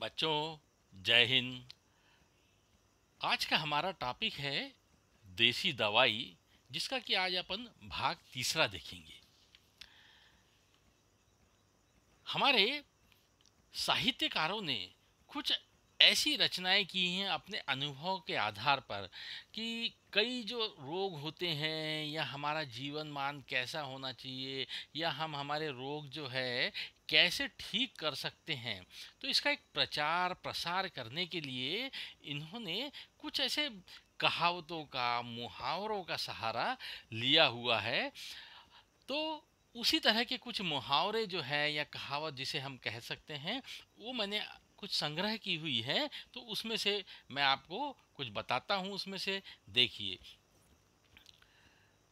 बच्चों जय हिंद आज का हमारा टॉपिक है देसी दवाई जिसका कि आज अपन भाग तीसरा देखेंगे हमारे साहित्यकारों ने कुछ ऐसी रचनाएं की हैं अपने अनुभव के आधार पर कि कई जो रोग होते हैं या हमारा जीवन मान कैसा होना चाहिए या हम हमारे रोग जो है कैसे ठीक कर सकते हैं तो इसका एक प्रचार प्रसार करने के लिए इन्होंने कुछ ऐसे कहावतों का मुहावरों का सहारा लिया हुआ है तो उसी तरह के कुछ मुहावरे जो है या कहावत जिसे हम कह सकते हैं वो मैंने कुछ संग्रह की हुई है तो उसमें से मैं आपको कुछ बताता हूँ उसमें से देखिए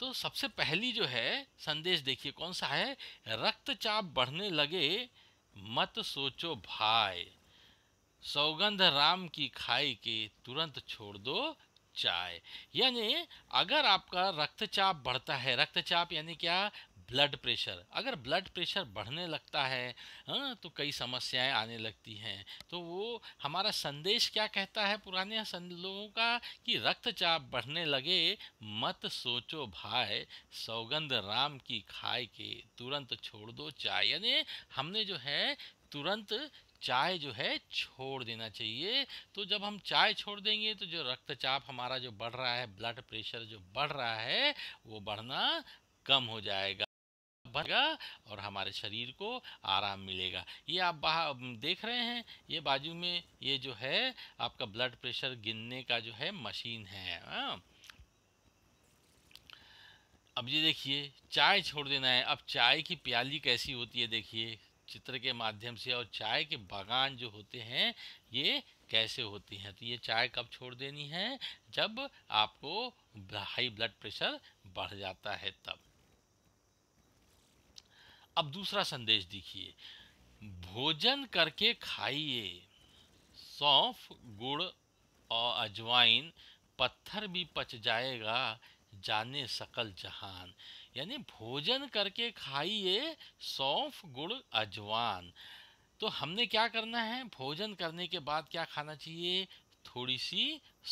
तो सबसे पहली जो है संदेश देखिए कौन सा है रक्तचाप बढ़ने लगे मत सोचो भाई सौगंध राम की खाई के तुरंत छोड़ दो चाय यानी अगर आपका रक्तचाप बढ़ता है रक्तचाप यानी क्या ब्लड प्रेशर अगर ब्लड प्रेशर बढ़ने लगता है हाँ तो कई समस्याएं आने लगती हैं तो वो हमारा संदेश क्या कहता है पुराने लोगों का कि रक्तचाप बढ़ने लगे मत सोचो भाई सौगंध राम की खाए के तुरंत छोड़ दो चाय यानी हमने जो है तुरंत चाय जो है छोड़ देना चाहिए तो जब हम चाय छोड़ देंगे तो जो रक्तचाप हमारा जो बढ़ रहा है ब्लड प्रेशर जो बढ़ रहा है वो बढ़ना कम हो जाएगा बनेगा और हमारे शरीर को आराम मिलेगा ये आप देख रहे हैं ये बाजू में ये जो है आपका ब्लड प्रेशर गिनने का जो है मशीन है आ? हाँ। अब ये देखिए चाय छोड़ देना है अब चाय की प्याली कैसी होती है देखिए चित्र के माध्यम से और चाय के बागान जो होते हैं ये कैसे होती हैं तो ये चाय कब छोड़ देनी है जब आपको हाई ब्लड प्रेशर बढ़ जाता है तब अब दूसरा संदेश देखिए भोजन करके खाइए सौंफ गुड़ और अजवाइन पत्थर भी पच जाएगा जाने सकल जहान यानी भोजन करके खाइए सौंफ गुड़ अजवान तो हमने क्या करना है भोजन करने के बाद क्या खाना चाहिए थोड़ी सी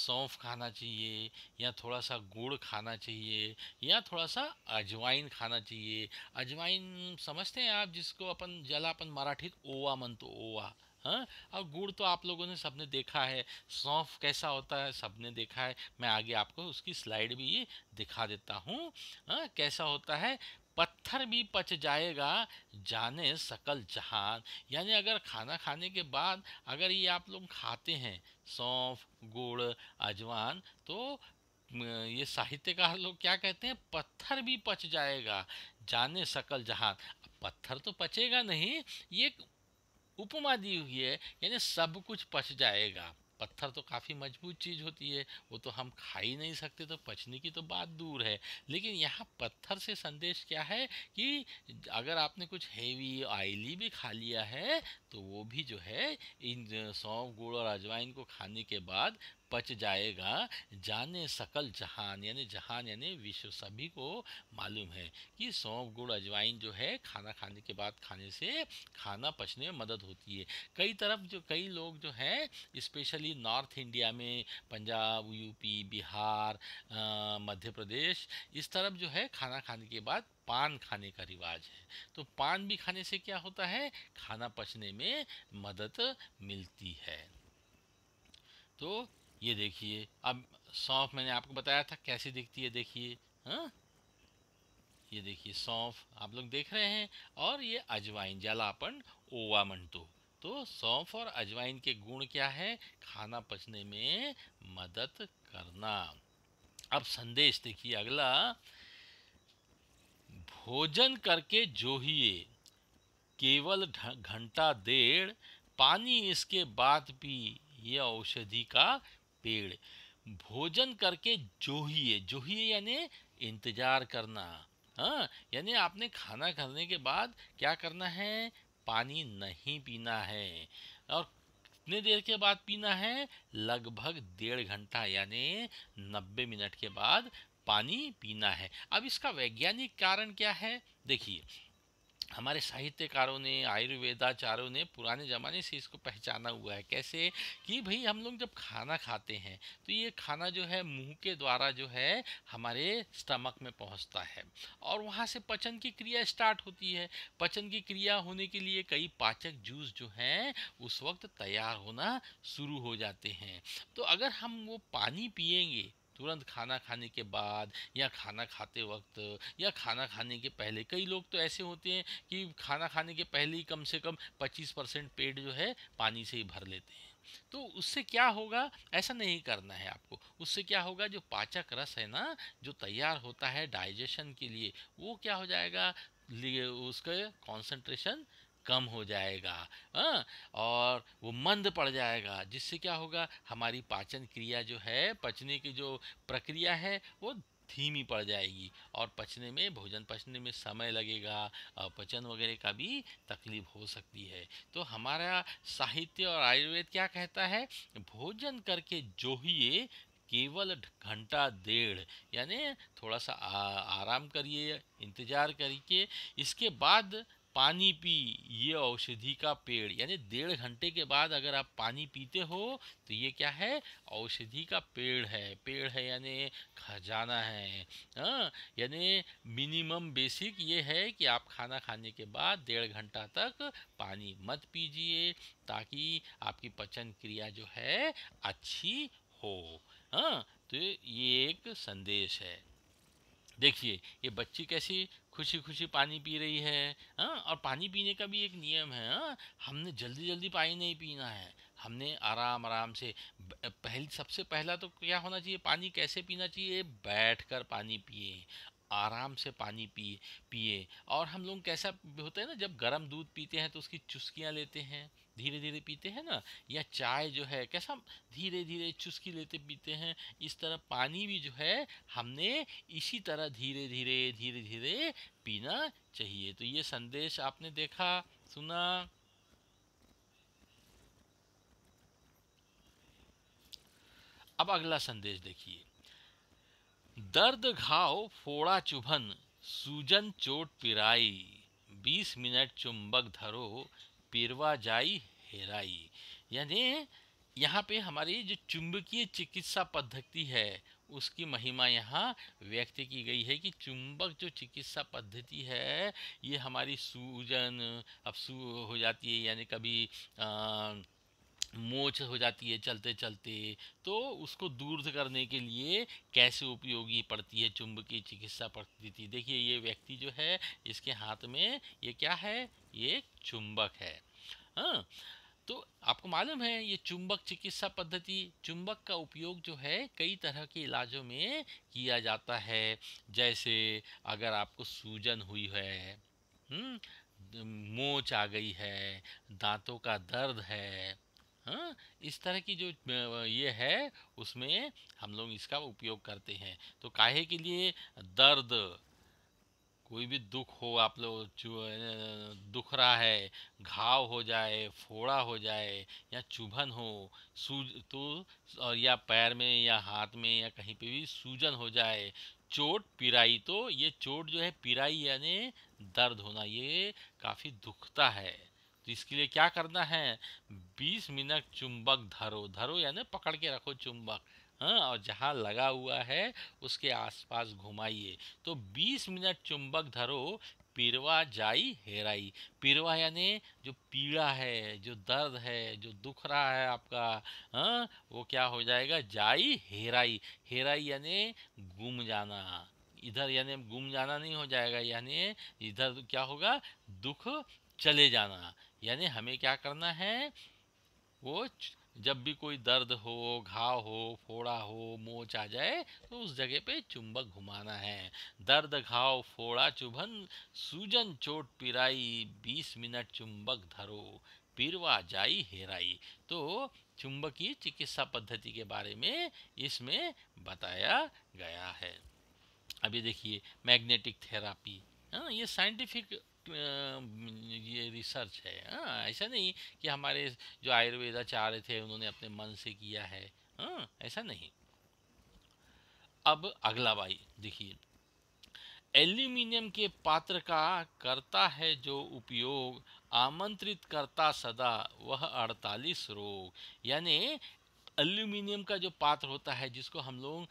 सौंफ खाना चाहिए या थोड़ा सा गुड़ खाना चाहिए या थोड़ा सा अजवाइन खाना चाहिए अजवाइन समझते हैं आप जिसको अपन जला अपन मराठी ओवा मन तो ओवा हाँ और गुड़ तो आप लोगों ने सबने देखा है सौंफ कैसा होता है सबने देखा है मैं आगे आपको उसकी स्लाइड भी ये दिखा देता हूँ हाँ? कैसा होता है पत्थर भी पच जाएगा जाने सकल जहान यानी अगर खाना खाने के बाद अगर ये आप लोग खाते हैं सौंफ गुड़ अजवान तो ये साहित्यकार लोग क्या कहते हैं पत्थर भी पच जाएगा जाने सकल जहान पत्थर तो पचेगा नहीं ये उपमा दी हुई है यानी सब कुछ पच जाएगा पत्थर तो काफ़ी मजबूत चीज़ होती है वो तो हम खा ही नहीं सकते तो पचने की तो बात दूर है लेकिन यहाँ पत्थर से संदेश क्या है कि अगर आपने कुछ हेवी ऑयली भी खा लिया है तो वो भी जो है इन सौंफ गुड़ और अजवाइन को खाने के बाद पच जाएगा जाने सकल जहान यानी जहान यानी विश्व सभी को मालूम है कि सौंप गुड़ अजवाइन जो है खाना खाने के बाद खाने से खाना पचने में मदद होती है कई तरफ जो कई लोग जो हैं स्पेशली नॉर्थ इंडिया में पंजाब यूपी बिहार मध्य प्रदेश इस तरफ जो है खाना खाने के बाद पान खाने का रिवाज है तो पान भी खाने से क्या होता है खाना पचने में मदद मिलती है तो ये देखिए अब सौंफ मैंने आपको बताया था कैसी दिखती है देखिए हाँ ये देखिए सौंफ आप लोग देख रहे हैं और ये अजवाइन जलापन ओवा मंटो तो सौंफ और अजवाइन के गुण क्या है खाना पचने में मदद करना अब संदेश देखिए अगला भोजन करके जोहिए केवल घंटा डेढ़ पानी इसके बाद भी यह औषधि का पेड़ भोजन करके जोहिए जोहिए यानी इंतजार करना हाँ यानी आपने खाना खाने के बाद क्या करना है पानी नहीं पीना है और कितने देर के बाद पीना है लगभग डेढ़ घंटा यानी नब्बे मिनट के बाद पानी पीना है अब इसका वैज्ञानिक कारण क्या है देखिए हमारे साहित्यकारों ने आयुर्वेदाचार्यों ने पुराने ज़माने से इसको पहचाना हुआ है कैसे कि भाई हम लोग जब खाना खाते हैं तो ये खाना जो है मुंह के द्वारा जो है हमारे स्टमक में पहुंचता है और वहाँ से पचन की क्रिया स्टार्ट होती है पचन की क्रिया होने के लिए कई पाचक जूस जो हैं उस वक्त तैयार होना शुरू हो जाते हैं तो अगर हम वो पानी पियेंगे तुरंत खाना खाने के बाद या खाना खाते वक्त या खाना खाने के पहले कई लोग तो ऐसे होते हैं कि खाना खाने के पहले ही कम से कम 25 परसेंट पेट जो है पानी से ही भर लेते हैं तो उससे क्या होगा ऐसा नहीं करना है आपको उससे क्या होगा जो पाचक रस है ना जो तैयार होता है डाइजेशन के लिए वो क्या हो जाएगा उसके कॉन्सेंट्रेशन कम हो जाएगा आ? हाँ, और वो मंद पड़ जाएगा जिससे क्या होगा हमारी पाचन क्रिया जो है पचने की जो प्रक्रिया है वो धीमी पड़ जाएगी और पचने में भोजन पचने में समय लगेगा पचन वगैरह का भी तकलीफ हो सकती है तो हमारा साहित्य और आयुर्वेद क्या कहता है भोजन करके जो ही ये केवल घंटा डेढ़ यानी थोड़ा सा आ, आराम करिए इंतज़ार करिए इसके बाद पानी पी ये औषधि का पेड़ यानी डेढ़ घंटे के बाद अगर आप पानी पीते हो तो ये क्या है औषधि का पेड़ है पेड़ है यानी खजाना है हाँ, यानी मिनिमम बेसिक ये है कि आप खाना खाने के बाद डेढ़ घंटा तक पानी मत पीजिए ताकि आपकी पचन क्रिया जो है अच्छी हो आ, हाँ, तो ये एक संदेश है देखिए ये बच्ची कैसी खुशी खुशी पानी पी रही है हाँ और पानी पीने का भी एक नियम है हाँ हमने जल्दी जल्दी पानी नहीं पीना है हमने आराम आराम से पहल सबसे पहला तो क्या होना चाहिए पानी कैसे पीना चाहिए बैठ कर पानी पिए आराम से पानी पिए पिए और हम लोग कैसा होता है ना जब गर्म दूध पीते हैं तो उसकी चुस्कियाँ लेते हैं धीरे धीरे पीते हैं ना या चाय जो है कैसा धीरे धीरे चुस्की लेते पीते हैं इस तरह पानी भी जो है हमने इसी तरह धीरे धीरे धीरे धीरे पीना चाहिए तो ये संदेश आपने देखा सुना अब अगला संदेश देखिए दर्द घाव फोड़ा चुभन सूजन चोट पिराई बीस मिनट चुंबक धरो पेरवा जाई हेराई यानी यहाँ पे हमारी जो चुंबकीय चिकित्सा पद्धति है उसकी महिमा यहाँ व्यक्त की गई है कि चुंबक जो चिकित्सा पद्धति है ये हमारी सूजन अब सू हो जाती है यानी कभी आ, मोच हो जाती है चलते चलते तो उसको दूर करने के लिए कैसे उपयोगी पड़ती है चुंबकीय चिकित्सा पद्धति देखिए ये व्यक्ति जो है इसके हाथ में ये क्या है ये चुंबक है हाँ तो आपको मालूम है ये चुंबक चिकित्सा पद्धति चुंबक का उपयोग जो है कई तरह के इलाजों में किया जाता है जैसे अगर आपको सूजन हुई है हम्म, मोच आ गई है दांतों का दर्द है इस तरह की जो ये है उसमें हम लोग इसका उपयोग करते हैं तो काहे के लिए दर्द कोई भी दुख हो आप लोग जो दुख रहा है घाव हो जाए फोड़ा हो जाए या चुभन हो सूज तो और या पैर में या हाथ में या कहीं पे भी सूजन हो जाए चोट पिराई तो ये चोट जो है पिराई यानी दर्द होना ये काफ़ी दुखता है तो इसके लिए क्या करना है 20 मिनट चुंबक धरो धरो यानी पकड़ के रखो चुंबक हाँ और जहाँ लगा हुआ है उसके आसपास घुमाइए तो 20 मिनट चुंबक धरो पीरवा जाई हेराई पीरवा यानी जो पीड़ा है जो दर्द है जो दुख रहा है आपका हाँ वो क्या हो जाएगा जाई हेराई हेराई यानी गुम जाना इधर यानी गुम जाना नहीं हो जाएगा यानी इधर क्या होगा दुख चले जाना यानी हमें क्या करना है वो जब भी कोई दर्द हो घाव हो फोड़ा हो मोच आ जाए तो उस जगह पे चुंबक घुमाना है दर्द घाव फोड़ा चुभन सूजन चोट पिराई बीस मिनट चुंबक धरो पिरवा जाई हेराई तो चुंबकीय चिकित्सा पद्धति के बारे में इसमें बताया गया है अभी देखिए मैग्नेटिक थेरापी है ना ये साइंटिफिक ये रिसर्च है हाँ, ऐसा नहीं कि हमारे जो आयुर्वेदाचार्य थे उन्होंने अपने मन से किया है हाँ, ऐसा नहीं अब अगला भाई देखिए एल्यूमिनियम के पात्र का करता है जो उपयोग आमंत्रित करता सदा वह 48 रोग यानी अल्यूमिनियम का जो पात्र होता है जिसको हम लोग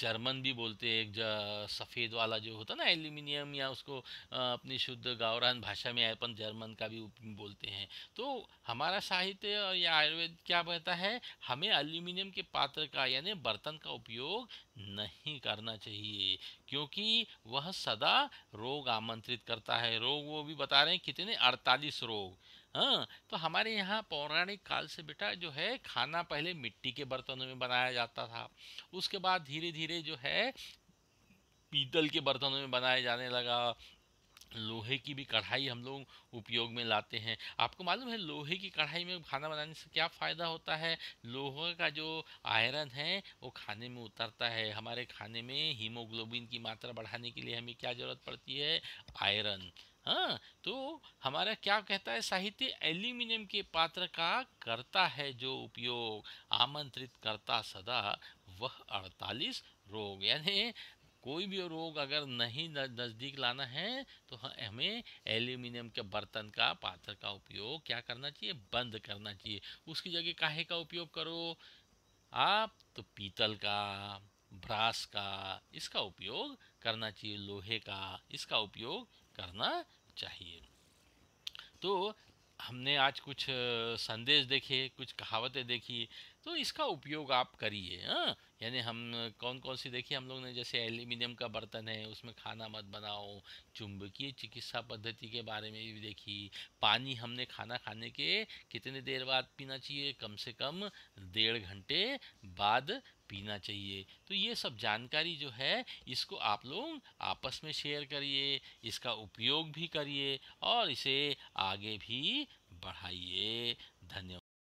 जर्मन भी बोलते हैं सफ़ेद वाला जो होता है ना एल्यूमिनियम या उसको अपनी शुद्ध गावरान भाषा में अपन जर्मन का भी बोलते हैं तो हमारा साहित्य या आयुर्वेद क्या कहता है हमें अल्यूमिनियम के पात्र का यानी बर्तन का उपयोग नहीं करना चाहिए क्योंकि वह सदा रोग आमंत्रित करता है रोग वो भी बता रहे हैं कितने अड़तालीस रोग हाँ तो हमारे यहाँ पौराणिक काल से बेटा जो है खाना पहले मिट्टी के बर्तनों में बनाया जाता था उसके बाद धीरे धीरे जो है पीतल के बर्तनों में बनाए जाने लगा लोहे की भी कढ़ाई हम लोग उपयोग में लाते हैं आपको मालूम है लोहे की कढ़ाई में खाना बनाने से क्या फ़ायदा होता है लोहे का जो आयरन है वो खाने में उतरता है हमारे खाने में हीमोग्लोबिन की मात्रा बढ़ाने के लिए हमें क्या ज़रूरत पड़ती है आयरन हाँ तो हमारा क्या कहता है साहित्य एल्यूमिनियम के पात्र का करता है जो उपयोग आमंत्रित करता सदा वह 48 रोग यानी कोई भी रोग अगर नहीं नज़दीक लाना है तो हमें एल्यूमिनियम के बर्तन का पात्र का उपयोग क्या करना चाहिए बंद करना चाहिए उसकी जगह काहे का उपयोग करो आप तो पीतल का ब्रास का इसका उपयोग करना चाहिए लोहे का इसका उपयोग करना चाहिए तो हमने आज कुछ संदेश देखे कुछ कहावतें देखी तो इसका उपयोग आप करिए हाँ यानी हम कौन कौन सी देखी हम लोग ने जैसे एल्यूमिनियम का बर्तन है उसमें खाना मत बनाओ चुंबकीय चिकित्सा पद्धति के बारे में भी देखी पानी हमने खाना खाने के कितने देर बाद पीना चाहिए कम से कम डेढ़ घंटे बाद पीना चाहिए तो ये सब जानकारी जो है इसको आप लोग आपस में शेयर करिए इसका उपयोग भी करिए और इसे आगे भी बढ़ाइए धन्यवाद